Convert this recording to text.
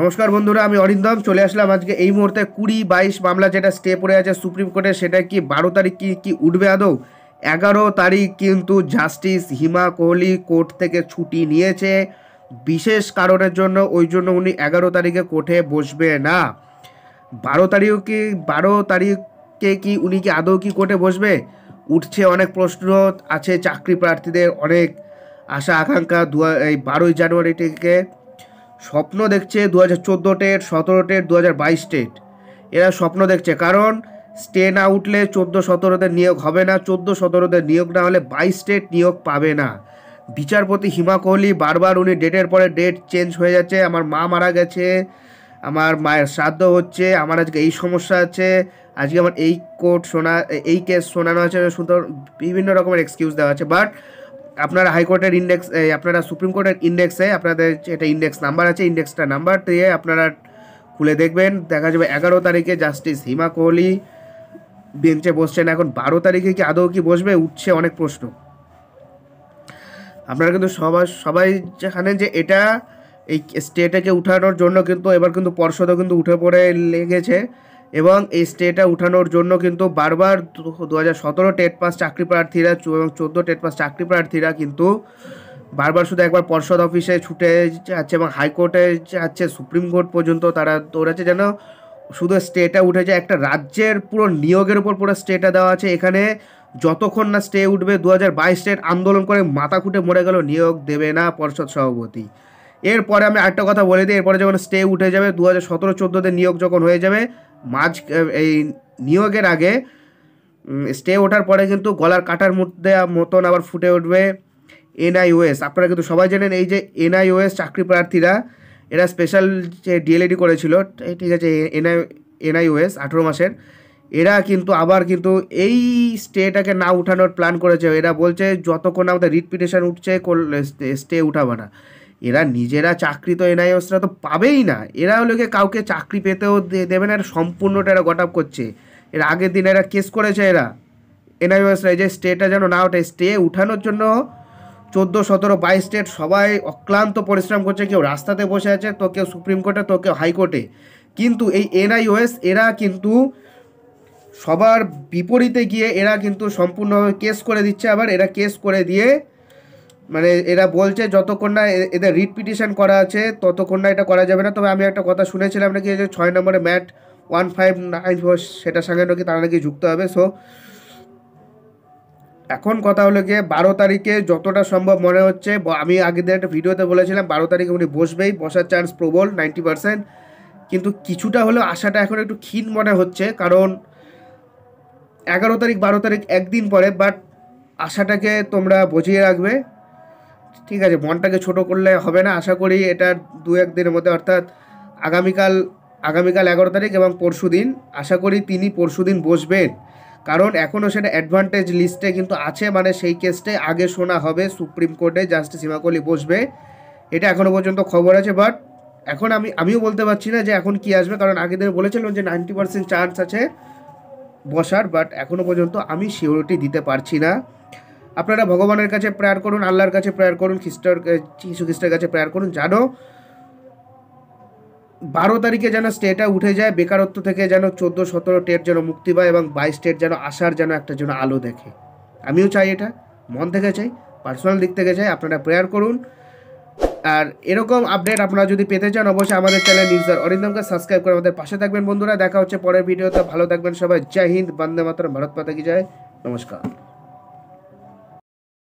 নমস্কার বন্ধুরা আমি অরিন্দম চলে আসলাম আজকে এই মুহূর্তে কুড়ি বাইশ মামলা যেটা স্টে পড়ে আছে সুপ্রিম কোর্টে সেটা কি বারো তারিখ কি কি উঠবে আদৌ এগারো তারিখ কিন্তু জাস্টিস হিমা কোহলি কোর্ট থেকে ছুটি নিয়েছে বিশেষ কারণের জন্য ওই জন্য উনি এগারো তারিখে কোর্টে বসবে না বারো তারিখ কি বারো তারিখকে কি উনি কি আদৌ কি কোর্টে বসবে উঠছে অনেক প্রশ্ন আছে চাকরি প্রার্থীদের অনেক আশা আকাঙ্ক্ষা দু এই বারোই জানুয়ারি থেকে স্বপ্ন দেখছে দু হাজার চোদ্দো টেট সতেরো টেট দু হাজার বাইশ টেট এরা স্বপ্ন দেখছে কারণ স্টে না উঠলে চোদ্দো সতেরোদের নিয়োগ হবে না চোদ্দো সতেরোদের নিয়োগ না হলে বাইশ স্টেট নিয়োগ পাবে না বিচারপতি হিমা কোহলি বারবার উনি ডেটের পরে ডেট চেঞ্জ হয়ে যাচ্ছে আমার মা মারা গেছে আমার মায়ের শ্রাদ্ধ হচ্ছে আমার আজকে এই সমস্যা আছে আজকে আমার এই কোর্ট শোনা এই কেস শোনানো আছে সুতরাং বিভিন্ন রকমের এক্সকিউজ দেওয়া আছে বাট আপনারা হাইকোর্টের ইন্ডেক্স আপনারা সুপ্রিম কোর্টের ইন্ডেক্সে আপনাদের এটা ইন্ডেক্স নাম্বার আছে ইন্ডেক্সটা নাম্বার দিয়ে আপনারা খুলে দেখবেন দেখা যাবে এগারো তারিখে জাস্টিস হিমা কোহলি বেঞ্চে বসছেন এখন বারো তারিখে কি আদৌ কি বসবে উঠছে অনেক প্রশ্ন আপনারা কিন্তু সবাই সবাই জানেন যে এটা এই স্টেটেকে উঠানোর জন্য কিন্তু এবার কিন্তু পর্ষদও কিন্তু উঠে পড়ে লেগেছে এবং এই স্টেটা উঠানোর জন্য কিন্তু বারবার দু হাজার সতেরো টেট পাস চাকরি প্রার্থীরা এবং চোদ্দো টেট পাস চাকরি প্রার্থীরা কিন্তু বারবার শুধু একবার পর্ষদ অফিসে ছুটে যাচ্ছে এবং হাইকোর্টে যাচ্ছে সুপ্রিম কোর্ট পর্যন্ত তারা দৌড়াচ্ছে যেন শুধু স্টেটা উঠে যায় একটা রাজ্যের পুরো নিয়োগের উপর পুরো স্টেটা দেওয়া আছে এখানে যতক্ষণ না স্টে উঠবে দু হাজার বাইশ স্টেট আন্দোলন করে মাথা খুঁটে মরে গেল নিয়োগ দেবে না পর্ষদ সভাপতি এরপরে আমি আরেকটা কথা বলে দিই এরপরে যখন স্টে উঠে যাবে দু হাজার সতেরো চোদ্দোতে নিয়োগ যখন হয়ে যাবে মাঝ এই নিয়োগের আগে স্টে ওঠার পরে কিন্তু গলার কাটার মধ্যে মতন আবার ফুটে উঠবে এনআইওএস আপনারা কিন্তু সবাই জানেন এই যে এনআইওএস চাকরি প্রার্থীরা এরা স্পেশাল যে ডিএলএডি e করেছিল ঠিক আছে এনআই এনআইওএস আঠেরো মাসের এরা কিন্তু আবার কিন্তু এই স্টেটাকে না উঠানোর প্ল্যান করেছে এরা বলছে যতক্ষণ আমাদের রিট পিটিশন উঠছে স্টে উঠাবে না এরা নিজেরা চাকরি তো এনআইএসরা তো পাবেই না এরা হলো কাউকে চাকরি পেতেও দেবে না সম্পূর্ণটা এরা গট করছে এর আগের দিন এরা কেস করেছে এরা এনআইএসরা যে স্টেটা যেন না ওটা স্টে উঠানোর জন্য চোদ্দো সতেরো বাইশ স্টেট সবাই অক্লান্ত পরিশ্রম করছে কেউ রাস্তাতে বসে আছে তো কেউ সুপ্রিম কোর্টে তো কেউ হাইকোর্টে কিন্তু এই এনআইওএস এরা কিন্তু সবার বিপরীতে গিয়ে এরা কিন্তু সম্পূর্ণভাবে কেস করে দিচ্ছে আবার এরা কেস করে দিয়ে মানে এরা বলছে যতক্ষণ না এদের রিট করা আছে ততক্ষণ না এটা করা যাবে না তবে আমি একটা কথা শুনেছিলাম নাকি যে ছয় নম্বরে ম্যাট ওয়ান ফাইভ নাইন ফোর সেটার সঙ্গে নাকি তারা নাকি যুক্ত হবে সো এখন কথা হলো গিয়ে বারো তারিখে যতটা সম্ভব মনে হচ্ছে আমি আগেদের একটা ভিডিওতে বলেছিলাম বারো তারিখে উনি বসবেই বসার চান্স প্রবল নাইনটি পারসেন্ট কিন্তু কিছুটা হলেও আশাটা এখন একটু ক্ষীণ মনে হচ্ছে কারণ এগারো তারিখ বারো তারিখ একদিন পরে বাট আশাটাকে তোমরা বুঝিয়ে রাখবে ঠিক আছে বনটাকে ছোট করলে হবে না আশা করি এটা দু এক দিনের মধ্যে অর্থাৎ আগামীকাল আগামীকাল এগারো তারিখ এবং পরশু দিন আশা করি তিনি পরশু দিন বসবেন কারণ এখনও সেটা অ্যাডভান্টেজ লিস্টে কিন্তু আছে মানে সেই কেসটাই আগে শোনা হবে সুপ্রিম কোর্টে জাস্টিস হিমাকলি বসবে এটা এখনও পর্যন্ত খবর আছে বাট এখন আমি আমিও বলতে পারছি না যে এখন কি আসবে কারণ আগে দিন বলেছিলাম যে নাইনটি পার্সেন্ট চান্স আছে বসার বাট এখনও পর্যন্ত আমি সিওরিটি দিতে পারছি না আপনারা ভগবানের কাছে প্রেয়ার করুন আল্লাহর কাছে প্রেয়ার করুন খ্রিস্টর যিশু খ্রিস্টের কাছে প্রেয়ার করুন জানো বারো তারিখে যেন স্টেটা উঠে যায় বেকারত্ব থেকে যেন চোদ্দো সতেরো টেট যেন মুক্তি পায় এবং বাইশ স্টেট যেন আসার যেন একটা যেন আলো দেখে আমিও চাই এটা মন থেকে চাই পার্সোনাল দিক থেকে চাই আপনারা প্রেয়ার করুন আর এরকম আপডেট আপনারা যদি পেতে চান অবশ্যই আমাদের চ্যানেল নিউজ আর অরিন্দমকে সাবস্ক্রাইব করে আমাদের পাশে থাকবেন বন্ধুরা দেখা হচ্ছে পরের ভিডিওতে ভালো থাকবেন সবাই জয় হিন্দ বন্দে মাতর ভারত পাতা কি জয় নমস্কার